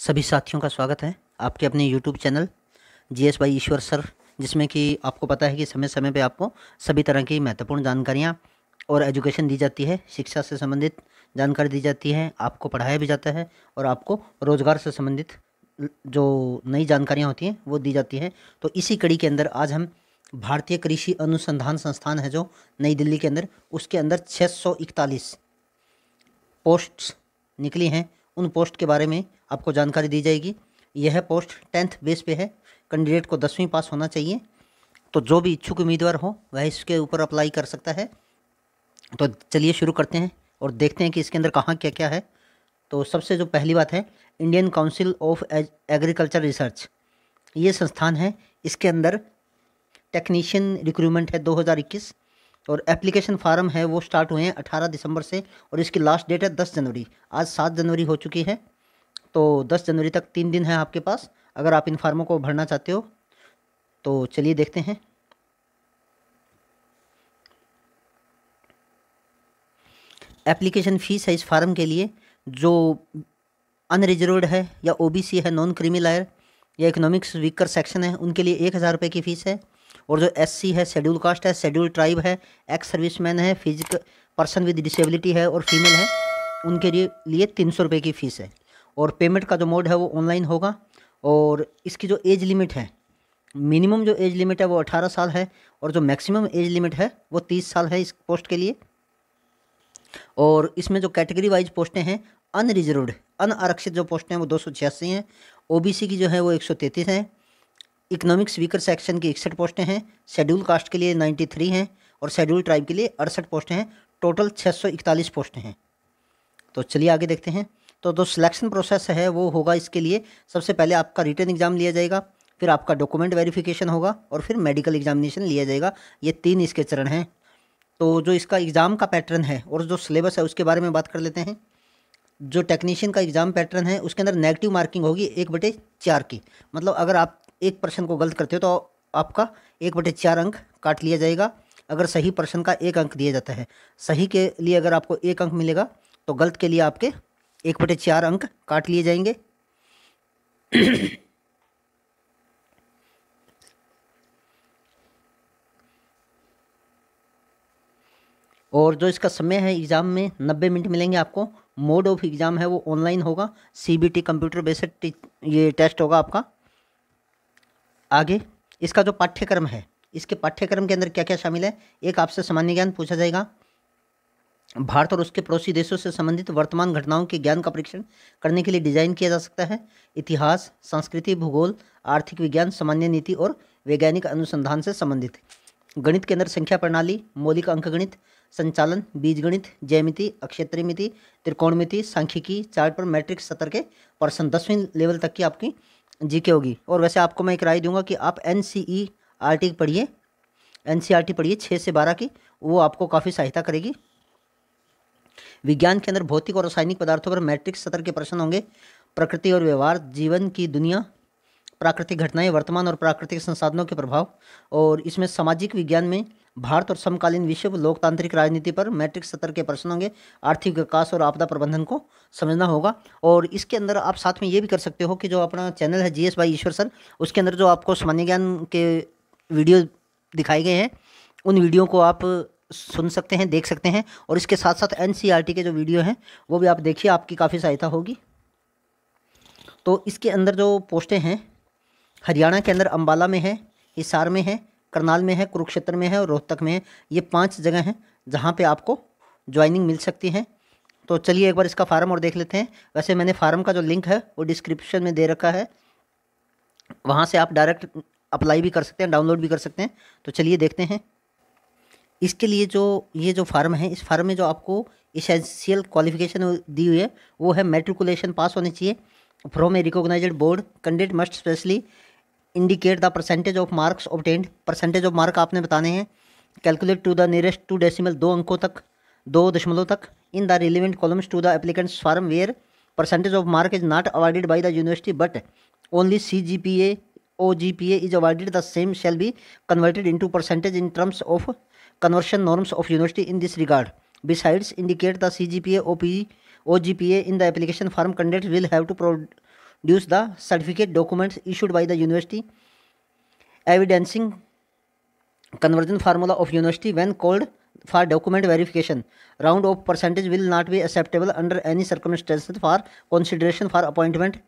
सभी साथियों का स्वागत है आपके अपने YouTube channel G S by Ishwar sir जिसमें कि आपको पता है कि समय समय पे आपको सभी तरह की महत्वपूर्ण जानकारियाँ और एजुकेशन दी जाती है शिक्षा से संबंधित जानकारी दी जाती है आपको पढ़ाया भी जाता है और आपको रोज़गार से संबंधित जो नई जानकारियाँ होती हैं वो दी जाती हैं तो इसी कड़ी के अंदर आज हम भारतीय कृषि अनुसंधान संस्थान है जो नई दिल्ली के अंदर उसके अंदर छः पोस्ट्स निकली हैं उन पोस्ट के बारे में आपको जानकारी दी जाएगी यह पोस्ट टेंथ बेस पे है कैंडिडेट को दसवीं पास होना चाहिए तो जो भी इच्छुक उम्मीदवार हो वह इसके ऊपर अप्लाई कर सकता है तो चलिए शुरू करते हैं और देखते हैं कि इसके अंदर कहाँ क्या क्या है तो सबसे जो पहली बात है Indian Council of Agriculture Research ये संस्थान है इसके अंदर टेक्नीशियन रिक्रूटमेंट है 2021 और एप्लीकेशन फार्म है वो स्टार्ट हुए हैं 18 दिसंबर से और इसकी लास्ट डेट है 10 जनवरी आज 7 जनवरी हो चुकी है तो 10 जनवरी तक तीन दिन है आपके पास अगर आप इन फार्मों को भरना चाहते हो तो चलिए देखते हैं एप्लीकेशन फ़ीस है इस फार्म के लिए जो अनरिजर्वड है या ओबीसी है नॉन क्रीमी लायर या इकोनॉमिक्स वीकर सेक्शन है उनके लिए एक हज़ार रुपये की फ़ीस है और जो एससी है शेड्यूल कास्ट है शेड्यूल ट्राइब है एक्स सर्विसमैन है फिजिक पर्सन विद डिसेबिलिटी है और फीमेल है उनके लिए लिए तीन सौ रुपये की फ़ीस है और पेमेंट का जो मोड है वो ऑनलाइन होगा और इसकी जो एज लिमिट है मिनिमम जो एज लिमिट है वो अठारह साल है और जो मैक्सिमम एज लिमिट है वो तीस साल है इस पोस्ट के लिए और इसमें जो कैटेगरी वाइज पोस्टें हैं अनरिजर्वड आरक्षित जो पोस्टें हैं वो दो सौ छियासी हैं ओबीसी की जो है वो एक सौ तैंतीस हैं इकनॉमिक्स वीकर सेक्शन की इकसठ पोस्टें हैं शेड्यूल कास्ट के लिए नाइन्टी थ्री हैं और शेड्यूल ट्राइब के लिए अड़सठ पोस्टें हैं टोटल छः सौ इकतालीस पोस्टें हैं तो चलिए आगे देखते हैं तो जो सिलेक्शन प्रोसेस है वो होगा इसके लिए सबसे पहले आपका रिटर्न एग्ज़ाम लिया जाएगा फिर आपका डॉक्यूमेंट वेरिफिकेशन होगा और फिर मेडिकल एग्जामिनेशन लिया जाएगा ये तीन इसके चरण हैं तो जो इसका एग्ज़ाम का पैटर्न है और जो सिलेबस है उसके बारे में बात कर लेते हैं जो टेक्नीशियन का एग्ज़ाम पैटर्न है उसके अंदर नेगेटिव मार्किंग होगी एक बटे चार की मतलब अगर आप एक प्रश्न को गलत करते हो तो आपका एक बटे चार अंक काट लिया जाएगा अगर सही प्रश्न का एक अंक दिया जाता है सही के लिए अगर आपको एक अंक मिलेगा तो गलत के लिए आपके एक बटे चार अंक काट लिए जाएंगे और जो इसका समय है एग्ज़ाम में नब्बे मिनट मिलेंगे आपको मोड ऑफ एग्ज़ाम है वो ऑनलाइन होगा सीबीटी कंप्यूटर बेस्ड ये टेस्ट होगा आपका आगे इसका जो पाठ्यक्रम है इसके पाठ्यक्रम के अंदर क्या क्या शामिल है एक आपसे सामान्य ज्ञान पूछा जाएगा भारत और उसके पड़ोसी देशों से संबंधित वर्तमान घटनाओं के ज्ञान का परीक्षण करने के लिए डिजाइन किया जा सकता है इतिहास संस्कृति भूगोल आर्थिक विज्ञान सामान्य नीति और वैज्ञानिक अनुसंधान से संबंधित गणित के अंदर संख्या प्रणाली मौलिक अंकगणित संचालन बीजगणित जयमिति अक्षेत्री मिति त्रिकोणमिति सांख्यिकी चार्ट पर मैट्रिक सतर के पर्सन दसवीं लेवल तक की आपकी जीके होगी और वैसे आपको मैं एक राय दूंगा कि आप N C E R T पढ़िए एन सी आर टी पढ़िए छः से बारह की वो आपको काफ़ी सहायता करेगी विज्ञान के अंदर भौतिक और रासायनिक पदार्थों पर मैट्रिक्स सतर के प्रश्न होंगे प्रकृति और व्यवहार जीवन की दुनिया प्राकृतिक घटनाएं वर्तमान और प्राकृतिक संसाधनों के प्रभाव और इसमें सामाजिक विज्ञान में भारत और समकालीन विश्व लोकतांत्रिक राजनीति पर मैट्रिक सतर के प्रश्न होंगे आर्थिक विकास और आपदा प्रबंधन को समझना होगा और इसके अंदर आप साथ में ये भी कर सकते हो कि जो अपना चैनल है जी एस भाई ईश्वर सर उसके अंदर जो आपको सामान्य ज्ञान के वीडियो दिखाए गए हैं उन वीडियो को आप सुन सकते हैं देख सकते हैं और इसके साथ साथ एन के जो वीडियो हैं वो भी आप देखिए आपकी काफ़ी सहायता होगी तो इसके अंदर जो पोस्टें हैं हरियाणा के अंदर अम्बाला में है हिसार में है करनाल में है कुरुक्षेत्र में है और रोहतक में है ये पांच जगह हैं जहाँ पे आपको ज्वाइनिंग मिल सकती हैं तो चलिए एक बार इसका फार्म और देख लेते हैं वैसे मैंने फार्म का जो लिंक है वो डिस्क्रिप्शन में दे रखा है वहाँ से आप डायरेक्ट अप्लाई भी कर सकते हैं डाउनलोड भी कर सकते हैं तो चलिए देखते हैं इसके लिए जो ये जो फार्म है इस फार्म में जो आपको इसेंशियल क्वालिफिकेशन दी हुई है वो है मेट्रिकुलेशन पास होने चाहिए from a recognise board candidate must specially indicate the percentage of marks obtained percentage of mark आपने बताने हैं calculate to the nearest two decimal दो अंकों तक दो दशमलव तक in the relevant columns to the applicant's form where percentage of mark is not awarded by the university but only C G P A or G P A is awarded the same shall be converted in into percentage in terms of conversion norms of university in this regard. Besides, indicate the CGPA OP, OGPA in the application form candidates will have to produce the certificate documents issued by the university evidencing conversion formula of university when called for document verification. Round of percentage will not be acceptable under any circumstances for consideration for appointment.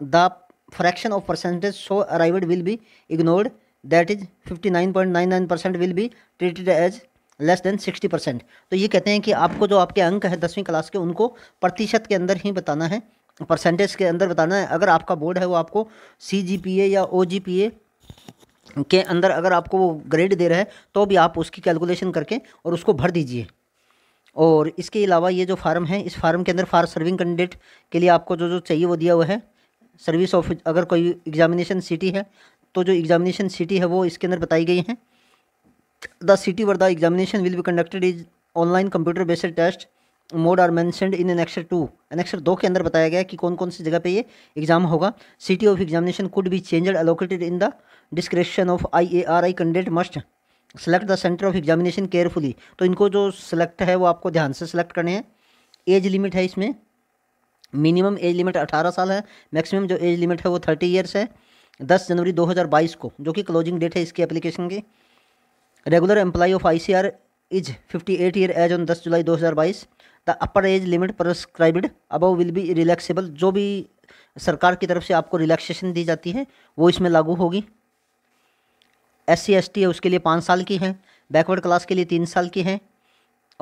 The fraction of percentage so arrived will be ignored that is 59.99 percent will be treated as less than 60 percent तो ये कहते हैं कि आपको जो आपके अंक है दसवीं क्लास के उनको प्रतिशत के अंदर ही बताना है परसेंटेज के अंदर बताना है अगर आपका बोर्ड है वो आपको सी जी पी ए या ओ जी पी ए के अंदर अगर आपको वो ग्रेड दे रहा है तो भी आप उसकी कैलकुलेशन करके और उसको भर दीजिए और इसके अलावा ये जो फार्म है इस फार्म के अंदर फार सर्विंग कैंडिडेट के लिए आपको जो जो चाहिए वो दिया हुआ है सर्विस ऑफिस अगर कोई एग्जामिनेशन सिटी है तो जो एग्जामिनेशन सिटी है वो इसके अंदर बताई गई हैं the city where the examination will be conducted is online computer based test mode are mentioned in annexure two annexure दो के अंदर बताया गया कि कौन कौन सी जगह पे ये एग्जाम होगा city of examination could be changed allocated in the description of I A R I candidate must select the centre of examination carefully तो इनको जो सिलेक्ट है वो आपको ध्यान से सिलेक्ट करने हैं एज लिमिट है इसमें मिनिमम एज लिमिट अठारह साल है मैक्सिमम जो एज लिमिट है वो थर्टी ईयर्स है दस जनवरी दो को जो कि क्लोजिंग डेट है इसकी एप्लीकेशन की regular employ of I C R is fifty eight year age on दस जुलाई दो हज़ार बाईस the upper age limit prescribed above will be relaxable जो भी सरकार की तरफ से आपको रिलैक्सेशन दी जाती है वो इसमें लागू होगी एस सी एस टी है उसके लिए पाँच साल की है बैकवर्ड क्लास के लिए तीन साल की है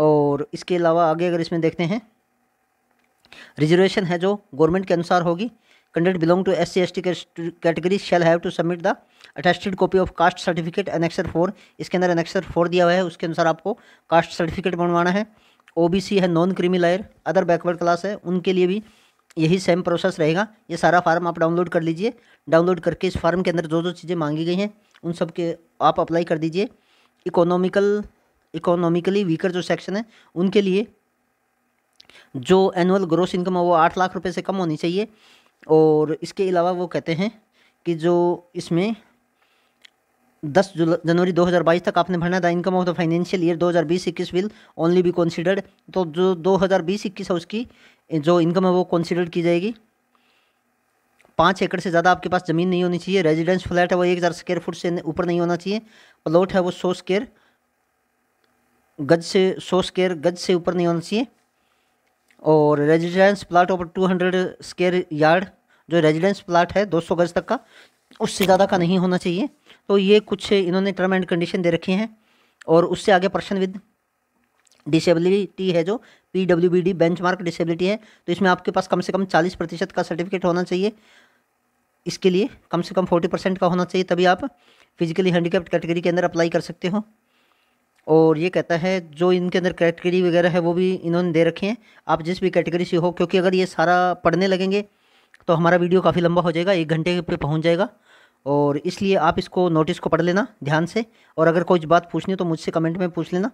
और इसके अलावा आगे अगर इसमें देखते हैं रिजर्वेशन है जो गवर्नमेंट के अनुसार होगी belong to S C S T category shall have to submit the attested copy of caste certificate annexure four इसके अंदर एनेक्सर फोर दिया हुआ है उसके अनुसार आपको कास्ट सर्टिफिकेट बनवाना है सी है non creamy layer other backward class है उनके लिए भी यही सेम प्रोसेस रहेगा ये सारा फार्म आप डाउनलोड कर लीजिए डाउनलोड करके इस फार्म के अंदर जो जो चीज़ें मांगी गई हैं उन सब के आप अप्लाई कर दीजिए इकोनॉमिकल इकोनॉमिकली वीकर जो सेक्शन है उनके लिए जो एनुअल ग्रोस इनकम है वो आठ लाख रुपए से कम होनी चाहिए और इसके अलावा वो कहते हैं कि जो इसमें दस जनवरी 2022 तक आपने भरना था income of the financial year 2020-21 will only be considered तो जो 2020-21 है उसकी जो इनकम है वो कॉन्सिडर की जाएगी पाँच एकड़ से ज़्यादा आपके पास ज़मीन नहीं होनी चाहिए रेजिडेंस फ्लैट है वो एक हज़ार स्क्वेयर फुट से ऊपर नहीं होना चाहिए प्लॉट है वो सौ स्क्वेयर गज से सौ स्क्वेयर गज से ऊपर नहीं होना चाहिए और residence plot over two hundred square yard जो रेजिडेंस प्लाट है दो सौ गज तक का उससे ज़्यादा का नहीं होना चाहिए तो ये कुछ इन्होंने टर्म एंड कंडीशन दे रखे हैं और उससे आगे पर्सन विद डिसेबिलिटी है जो P W B D benchmark disability है तो इसमें आपके पास कम से कम चालीस प्रतिशत का सर्टिफिकेट होना चाहिए इसके लिए कम से कम फोर्टी परसेंट का होना चाहिए तभी आप फिजिकली हैंडीकेप्ड कैटेगरी के अंदर अप्लाई कर सकते हो और ये कहता है जो इनके अंदर कैटेगरी वगैरह है वो भी इन्होंने दे रखे हैं आप जिस भी कैटेगरी से हो क्योंकि अगर ये सारा पढ़ने लगेंगे तो हमारा वीडियो काफ़ी लंबा हो जाएगा एक घंटे पे पहुंच जाएगा और इसलिए आप इसको नोटिस को पढ़ लेना ध्यान से और अगर कोई बात पूछनी तो मुझसे कमेंट में पूछ लेना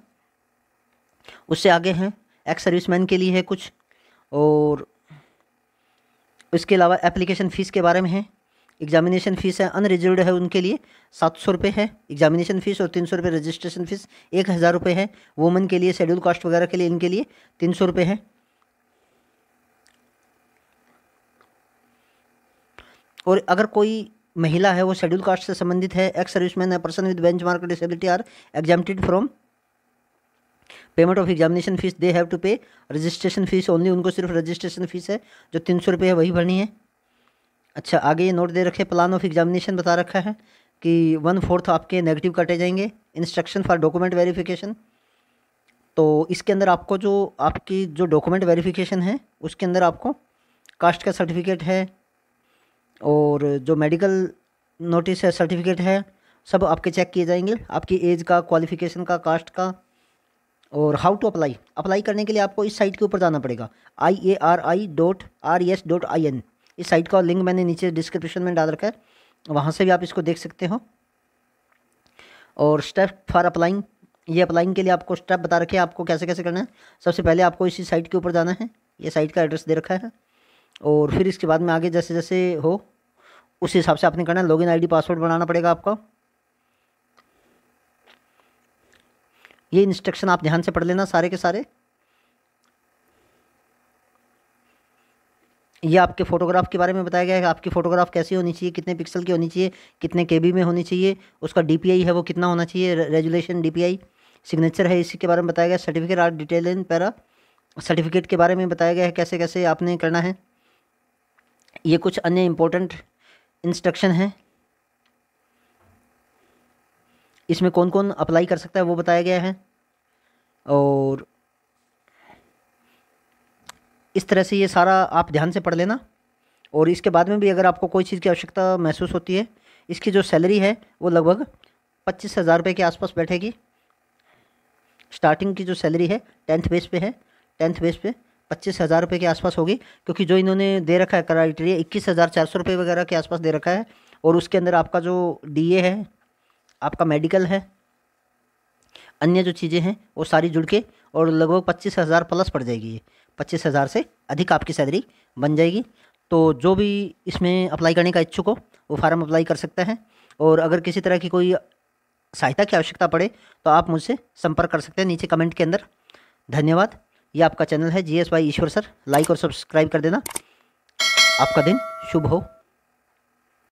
उससे आगे हैं एक्स सर्विस के लिए है कुछ और इसके अलावा एप्लीकेशन फ़ीस के बारे में है एग्जामिनेशन फ़ीस है अनरिजर्व है उनके लिए सात सौ रुपये है एग्जामिनेशन फ़ीस और तीन सौ रुपये रजिस्ट्रेशन फ़ीस एक हज़ार रुपये है वुमन के लिए शेड्यूल कास्ट वगैरह के लिए इनके लिए तीन सौ रुपये है और अगर कोई महिला है वो शेड्यूल कास्ट से संबंधित है एक्स सर्विसमैन है person with benchmark disability are exempted from payment of examination fees they have to pay registration fees only उनको सिर्फ रजिस्ट्रेशन फीस है जो तीन सौ रुपये है वही भरनी है अच्छा आगे ये नोट दे रखे प्लान ऑफ एग्जामिनेशन बता रखा है कि वन फोर्थ आपके नेगेटिव काटे जाएंगे इंस्ट्रक्शन फॉर डॉक्यूमेंट वेरिफिकेशन तो इसके अंदर आपको जो आपकी जो डॉक्यूमेंट वेरिफिकेशन है उसके अंदर आपको कास्ट का सर्टिफिकेट है और जो मेडिकल नोटिस है सर्टिफिकेट है सब आपके चेक किए जाएंगे आपकी एज का क्वालिफिकेशन का कास्ट का और हाउ टू अप्लाई अप्लाई करने के लिए आपको इस साइट के ऊपर जाना पड़ेगा I A R I dot R S dot I N इस साइट का लिंक मैंने नीचे डिस्क्रिप्शन में डाल रखा है वहाँ से भी आप इसको देख सकते हो और स्टेप फॉर अप्लाइंग ये अप्लाइंग के लिए आपको स्टेप बता रखे आपको कैसे कैसे करना है सबसे पहले आपको इसी साइट के ऊपर जाना है ये साइट का एड्रेस दे रखा है और फिर इसके बाद में आगे जैसे जैसे हो उस हिसाब से आपने करना है लॉगिन आईडी पासवर्ड बनाना पड़ेगा आपको ये इंस्ट्रक्शन आप ध्यान से पढ़ लेना सारे के सारे ये आपके फोटोग्राफ के बारे में बताया गया है आपकी फ़ोटोग्राफ कैसी होनी चाहिए कितने पिक्सल की होनी चाहिए कितने के में होनी चाहिए उसका डी है वो कितना होना चाहिए रेजुलेशन डी सिग्नेचर है इसी के बारे में बताया गया certificate are detail in para certificate के बारे में बताया गया है कैसे कैसे आपने करना है ये कुछ अन्य इम्पोर्टेंट इंस्ट्रक्शन हैं इसमें कौन कौन अप्लाई कर सकता है वो बताया गया है और इस तरह से ये सारा आप ध्यान से पढ़ लेना और इसके बाद में भी अगर आपको कोई चीज़ की आवश्यकता महसूस होती है इसकी जो सैलरी है वो लगभग पच्चीस हज़ार रुपये के आसपास बैठेगी स्टार्टिंग की जो सैलरी है टेंथ बेस पे है टेंथ बेस पे पच्चीस हज़ार रुपये के आसपास होगी क्योंकि जो इन्होंने दे रखा है क्राइटेरिया इक्कीस हज़ार चार सौ रुपये वगैरह के आसपास दे रखा है और उसके अंदर आपका जो डी है आपका मेडिकल है अन्य जो चीज़ें हैं वो सारी जुड़ के और लगभग पच्चीस हज़ार प्लस पड़ जाएगी ये पच्चीस हज़ार से अधिक आपकी सैलरी बन जाएगी तो जो भी इसमें अप्लाई करने का इच्छुक हो वो फार्म अप्लाई कर सकते हैं और अगर किसी तरह की कोई सहायता की आवश्यकता पड़े तो आप मुझसे संपर्क कर सकते हैं नीचे कमेंट के अंदर धन्यवाद ये आपका चैनल है G S Y Ishwar sir like और सब्सक्राइब कर देना आपका दिन शुभ हो